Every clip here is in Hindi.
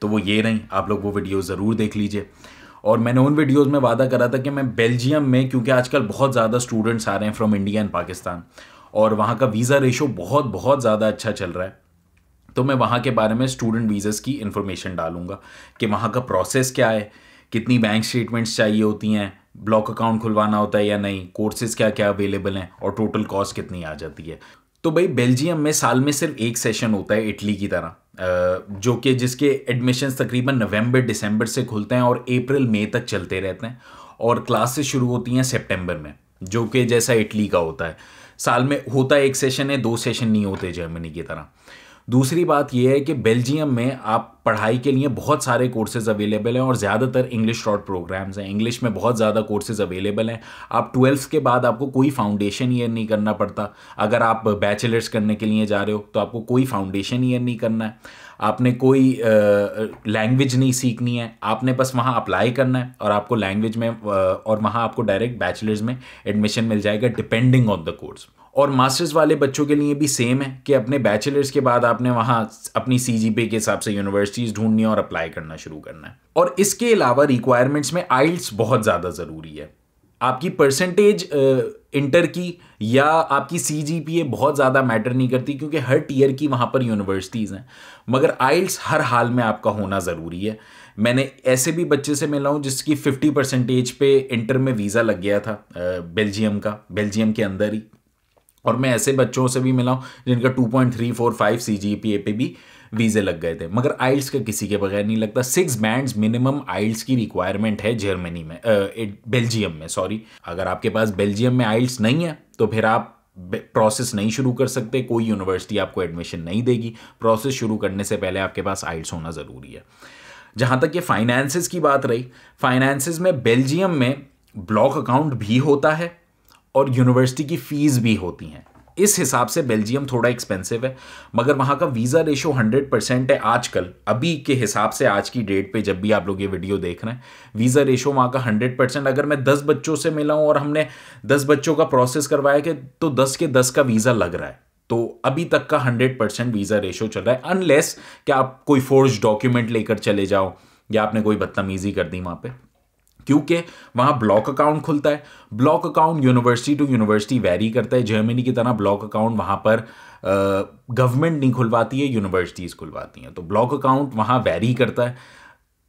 तो वो ये नहीं आप लोग वो वीडियो ज़रूर देख लीजिए और मैंने उन वीडियोस में वादा करा था कि मैं बेल्जियम में क्योंकि आजकल बहुत ज़्यादा स्टूडेंट्स आ रहे हैं फ्रॉम इंडिया एंड पाकिस्तान और वहाँ का वीज़ा रेशो बहुत बहुत ज़्यादा अच्छा चल रहा है तो मैं वहाँ के बारे में स्टूडेंट वीज़ाज़ की इन्फॉर्मेशन डालूंगा कि वहाँ का प्रोसेस क्या है कितनी बैंक स्टेटमेंट्स चाहिए होती हैं ब्लॉक अकाउंट खुलवाना होता है या नहीं कोर्सेज़ क्या क्या अवेलेबल हैं और टोटल कॉस्ट कितनी आ जाती है तो भाई बेल्जियम में साल में सिर्फ एक सेशन होता है इटली की तरह जो कि जिसके एडमिशन तकरीबन नवंबर दिसंबर से खुलते हैं और अप्रैल मई तक चलते रहते हैं और क्लासेस शुरू होती हैं सितंबर में जो कि जैसा इटली का होता है साल में होता है एक सेशन है दो सेशन नहीं होते जर्मनी की तरह दूसरी बात यह है कि बेल्जियम में आप पढ़ाई के लिए बहुत सारे कोर्सेज अवेलेबल हैं और ज़्यादातर इंग्लिश शॉर्ट प्रोग्राम्स हैं इंग्लिश में बहुत ज़्यादा कोर्सेज अवेलेबल हैं आप ट्वेल्थ के बाद आपको कोई फाउंडेशन ईयर नहीं करना पड़ता अगर आप बैचलर्स करने के लिए जा रहे हो तो आपको कोई फाउंडेशन ईयर नहीं करना है आपने कोई लैंग्वेज नहीं सीखनी है आपने बस वहाँ अप्लाई करना है और आपको लैंग्वेज में और वहाँ आपको डायरेक्ट बैचलर्स में एडमिशन मिल जाएगा डिपेंडिंग ऑन द कोर्स और मास्टर्स वाले बच्चों के लिए भी सेम है कि अपने बैचलर्स के बाद आपने वहाँ अपनी सी जी के हिसाब से यूनिवर्सिटीज़ ढूंढनी और अप्लाई करना शुरू करना है और इसके अलावा रिक्वायरमेंट्स में आइल्स बहुत ज़्यादा ज़रूरी है आपकी परसेंटेज इंटर की या आपकी सी जी पी ए बहुत ज़्यादा मैटर नहीं करती क्योंकि हर टीयर की वहाँ पर यूनिवर्सिटीज़ हैं मगर आइल्स हर हाल में आपका होना ज़रूरी है मैंने ऐसे भी बच्चे से मिला हूँ जिसकी फिफ्टी परसेंटेज पे इंटर में वीज़ा लग गया था बेल्जियम का बेल्जियम के अंदर ही और मैं ऐसे बच्चों से भी मिला हूँ जिनका two point three four five C G P A पे भी वीज़े लग गए थे मगर आइल्स का किसी के बगैर नहीं लगता सिक्स बैंड्स मिनिमम आइल्स की रिक्वायरमेंट है जर्मनी में बेल्जियम में सॉरी अगर आपके पास बेल्जियम में आइल्स नहीं है तो फिर आप प्रोसेस नहीं शुरू कर सकते कोई यूनिवर्सिटी आपको एडमिशन नहीं देगी प्रोसेस शुरू करने से पहले आपके पास आइल्स होना ज़रूरी है जहाँ तक ये फाइनेंसिस की बात रही फाइनेंसिस में बेल्जियम में ब्लॉक अकाउंट भी होता है और यूनिवर्सिटी की फ़ीस भी होती हैं इस हिसाब से बेल्जियम थोड़ा एक्सपेंसिव है मगर वहाँ का वीज़ा रेशो 100 परसेंट है आजकल अभी के हिसाब से आज की डेट पे जब भी आप लोग ये वीडियो देख रहे हैं वीज़ा रेशो वहाँ का 100 परसेंट अगर मैं 10 बच्चों से मिला हूँ और हमने 10 बच्चों का प्रोसेस करवाया कि तो 10 के 10 का वीज़ा लग रहा है तो अभी तक का 100 परसेंट वीज़ा रेशो चल रहा है अनलेस क्या आप कोई फोर्ज डॉक्यूमेंट लेकर चले जाओ या आपने कोई बदतमीज़ी कर दी वहाँ पर क्योंकि वहाँ ब्लॉक अकाउंट खुलता है block account university to university vary करता है जर्मनी की तरह ब्लॉक अकाउंट वहाँ पर गवर्नमेंट नहीं खुलवाती है यूनिवर्सिटीज़ खुलवाती हैं तो ब्लॉक अकाउंट वहाँ वैरी करता है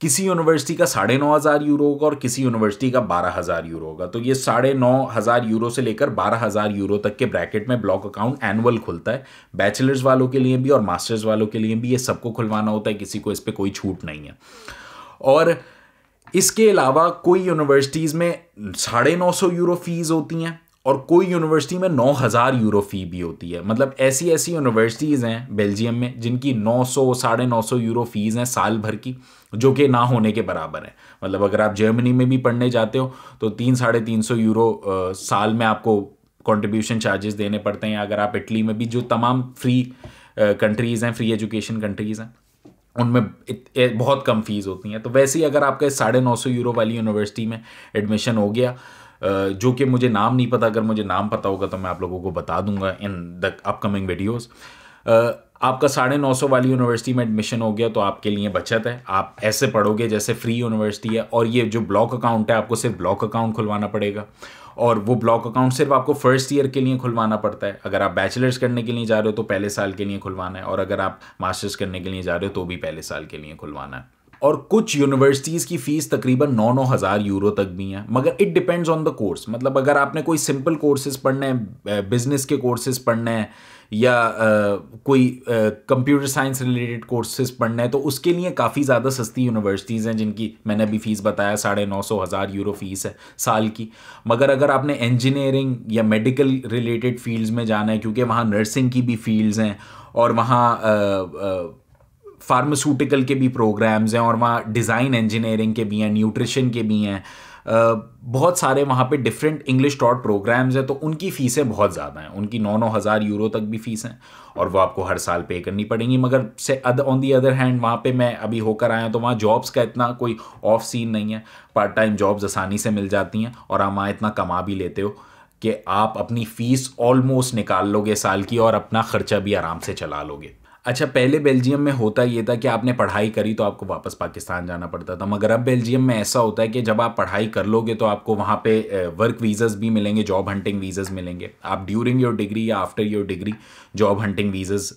किसी यूनिवर्सिटी का साढ़े नौ हज़ार यूरो होगा और किसी यूनिवर्सिटी का बारह हज़ार यूरो होगा तो ये साढ़े नौ हज़ार यूरो से लेकर बारह हज़ार यूरो तक के ब्रैकेट में ब्लॉक अकाउंट एनुअल खुलता है बैचलर्स वालों के लिए भी और मास्टर्स वालों के लिए भी ये सबको खुलवाना होता है किसी को इस पर कोई छूट नहीं है और इसके अलावा कोई यूनिवर्सिटीज़ में साढ़े नौ सौ यूरो फीस होती हैं और कोई यूनिवर्सिटी में नौ हज़ार यूरो फ़ी भी होती है मतलब ऐसी ऐसी यूनिवर्सिटीज़ हैं बेल्जियम में जिनकी नौ सौ साढ़े नौ सौ यूरो फ़ीस हैं साल भर की जो कि ना होने के बराबर है मतलब अगर आप जर्मनी में भी पढ़ने जाते हो तो तीन साढ़े तीन सौ यूरो आ, साल में आपको कॉन्ट्रीब्यूशन चार्जेस देने पड़ते हैं अगर आप इटली में भी जो तमाम फ्री कंट्रीज़ हैं फ्री एजुकेशन कंट्रीज़ हैं उनमें बहुत कम फीस होती हैं तो वैसे ही अगर आपका साढ़े नौ सौ यूरो वाली यूनिवर्सिटी में एडमिशन हो गया जो कि मुझे नाम नहीं पता अगर मुझे नाम पता होगा तो मैं आप लोगों को बता दूंगा इन द अपकमिंग वीडियोस आपका साढ़े नौ सौ वाली यूनिवर्सिटी में एडमिशन हो गया तो आपके लिए बचत है आप ऐसे पढ़ोगे जैसे फ्री यूनिवर्सिटी है और ये जो ब्लॉक अकाउंट है आपको सिर्फ ब्लॉक अकाउंट खुलवाना पड़ेगा और वो ब्लॉक अकाउंट सिर्फ आपको फर्स्ट ईयर के लिए खुलवाना पड़ता है अगर आप बैचलर्स करने के लिए जा रहे हो तो पहले साल के लिए खुलवाना है और अगर आप मास्टर्स करने के लिए जा रहे हो तो भी पहले साल के लिए खुलवाना है और कुछ यूनिवर्सिटीज़ की फ़ीस तकरीबन नौ नौ हज़ार यूरो तक भी हैं मगर it depends on the course मतलब अगर आपने कोई सिंपल कोर्सेज पढ़ने हैं बिजनेस के कोर्सेज पढ़ने हैं या आ, कोई कंप्यूटर साइंस रिलेटेड कोर्सेज पढ़ने हैं तो उसके लिए काफ़ी ज़्यादा सस्ती यूनिवर्सिटीज़ हैं जिनकी मैंने अभी फ़ीस बताया साढ़े नौ सौ हज़ार यूरो फीस है साल की मगर अगर आपने इंजीनियरिंग या मेडिकल रिलेटेड फील्ड्स में जाना है क्योंकि वहाँ नर्सिंग की भी फील्ड्स हैं और वहाँ फार्मास्यूटिकल के भी प्रोग्राम्स हैं और वहाँ डिज़ाइन इंजीनियरिंग के भी हैं न्यूट्रिशन के भी हैं बहुत सारे वहाँ पे डिफरेंट इंग्लिश टॉट प्रोग्राम्स हैं तो उनकी फ़ीसें बहुत ज़्यादा हैं उनकी नौ नौ हज़ार यूरो तक भी फ़ीस हैं और वो आपको हर साल पे करनी पड़ेंगी मगर से ऑन दी अदर हैंड वहाँ पे मैं अभी होकर आया तो वहाँ जॉब्स का इतना कोई ऑफ सीन नहीं है पार्ट टाइम जॉब्स आसानी से मिल जाती हैं और आप वहाँ इतना कमा भी लेते हो कि आप अपनी फ़ीस ऑलमोस्ट निकाल लोगे साल की और अपना ख़र्चा भी आराम से चला लोगे अच्छा पहले बेल्जियम में होता ये था कि आपने पढ़ाई करी तो आपको वापस पाकिस्तान जाना पड़ता था मगर अब बेल्जियम में ऐसा होता है कि जब आप पढ़ाई कर लोगे तो आपको वहाँ पे वर्क वीज़ाज़ भी मिलेंगे जॉब हंटिंग वीज़ाज़ मिलेंगे आप ड्यूरिंग योर डिग्री या after your degree job hunting visas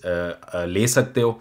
ले सकते हो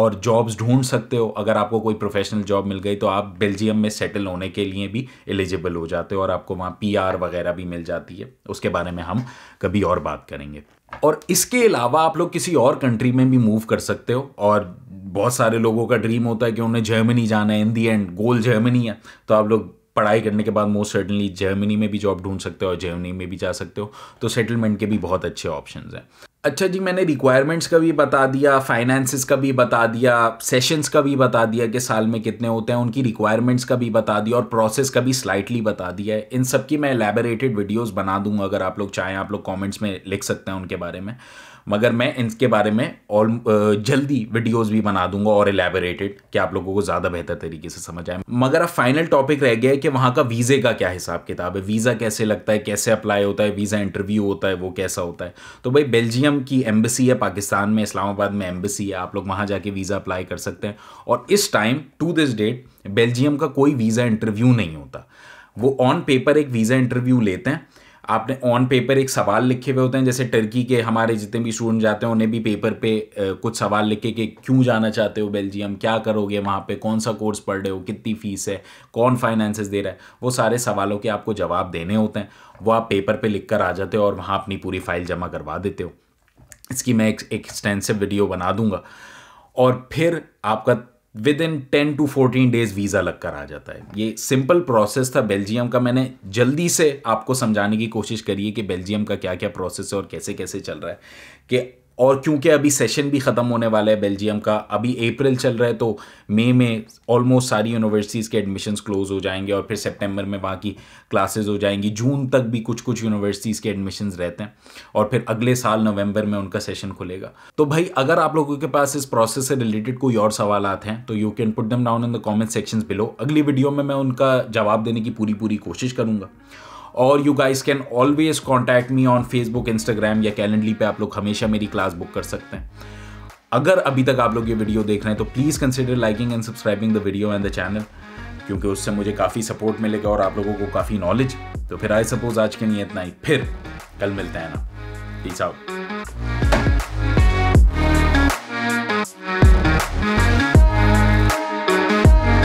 और जॉब्स ढूंढ सकते हो अगर आपको कोई प्रोफेशनल जॉब मिल गई तो आप बेल्जियम में सेटल होने के लिए भी एलिजिबल हो जाते हो और आपको वहाँ पी वगैरह भी मिल जाती है उसके बारे में हम कभी और बात करेंगे और इसके अलावा आप लोग किसी और कंट्री में भी मूव कर सकते हो और बहुत सारे लोगों का ड्रीम होता है कि उन्हें जर्मनी जाना है इन दी एंड गोल जर्मनी है तो आप लोग पढ़ाई करने के बाद मोस्ट सर्टनली जर्मनी में भी जॉब ढूंढ सकते हो और जर्मनी में भी जा सकते हो तो सेटलमेंट के भी बहुत अच्छे ऑप्शन हैं अच्छा जी मैंने रिक्वायरमेंट्स का भी बता दिया फाइनेंसिस का भी बता दिया सेशंस का भी बता दिया कि साल में कितने होते हैं उनकी रिक्वायरमेंट्स का भी बता दिया और प्रोसेस का भी स्लाइटली बता दिया है इन सब की मैं एलेबरेटेड वीडियोस बना दूंगा अगर आप लोग चाहें आप लोग कमेंट्स में लिख सकते हैं उनके बारे में मगर मैं इनके बारे में और जल्दी वीडियोस भी बना दूंगा और एलेबोरेटेड कि आप लोगों को ज़्यादा बेहतर तरीके से समझ आए मगर अब फाइनल टॉपिक रह गया है कि वहाँ का वीज़े का क्या हिसाब किताब है वीज़ा कैसे लगता है कैसे अप्लाई होता है वीज़ा इंटरव्यू होता है वो कैसा होता है तो भाई बेल्जियम की एम्बेसी है पाकिस्तान में इस्लामाबाद में एम्बेसी है आप लोग वहाँ जाके वीज़ा अप्लाई कर सकते हैं और इस time to this date Belgium का कोई वीज़ा इंटरव्यू नहीं होता वो ऑन पेपर एक वीज़ा इंटरव्यू लेते हैं आपने ऑन पेपर एक सवाल लिखे हुए होते हैं जैसे टर्की के हमारे जितने भी स्टूडेंट जाते हैं उन्हें भी पेपर पे कुछ सवाल लिखे कि क्यों जाना चाहते हो बेल्जियम क्या करोगे वहाँ पे कौन सा कोर्स पढ़ रहे हो कितनी फ़ीस है कौन फाइनेंसेस दे रहा है वो सारे सवालों के आपको जवाब देने होते हैं वो आप पेपर पर लिख कर आ जाते हो और वहाँ अपनी पूरी फाइल जमा करवा देते हो इसकी मैं एक एक्सटेंसिव वीडियो बना दूंगा और फिर आपका within ten to fourteen days visa लग कर आ जाता है ये सिंपल प्रोसेस था बेल्जियम का मैंने जल्दी से आपको समझाने की कोशिश करी है कि बेल्जियम का क्या क्या प्रोसेस है और कैसे कैसे चल रहा है कि और क्योंकि अभी सेशन भी ख़त्म होने वाला है बेल्जियम का अभी अप्रैल चल रहा है तो मई में ऑलमोस्ट सारी यूनिवर्सिटीज़ के एडमिशन्स क्लोज हो जाएंगे और फिर सितंबर में वहाँ की क्लासेस हो जाएंगी जून तक भी कुछ कुछ यूनिवर्सिटीज़ के एडमिशन्स रहते हैं और फिर अगले साल नवंबर में उनका सेशन खुलेगा तो भाई अगर आप लोगों के पास इस प्रोसेस से रिलेटेड कोई और सवाल हैं तो you can put them down in the comment section below अगली वीडियो में मैं उनका जवाब देने की पूरी पूरी कोशिश करूँगा और you guys can always contact me on Facebook Instagram या कैलेंडली पे आप लोग हमेशा मेरी क्लास बुक कर सकते हैं अगर अभी तक आप लोग ये वीडियो देख रहे हैं तो please consider liking and subscribing the video and the channel क्योंकि उससे मुझे काफ़ी सपोर्ट मिलेगा और आप लोगों को काफ़ी नॉलेज तो फिर आई सपोज आज के लिए इतना ही फिर कल मिलते हैं ना प्लीज आउट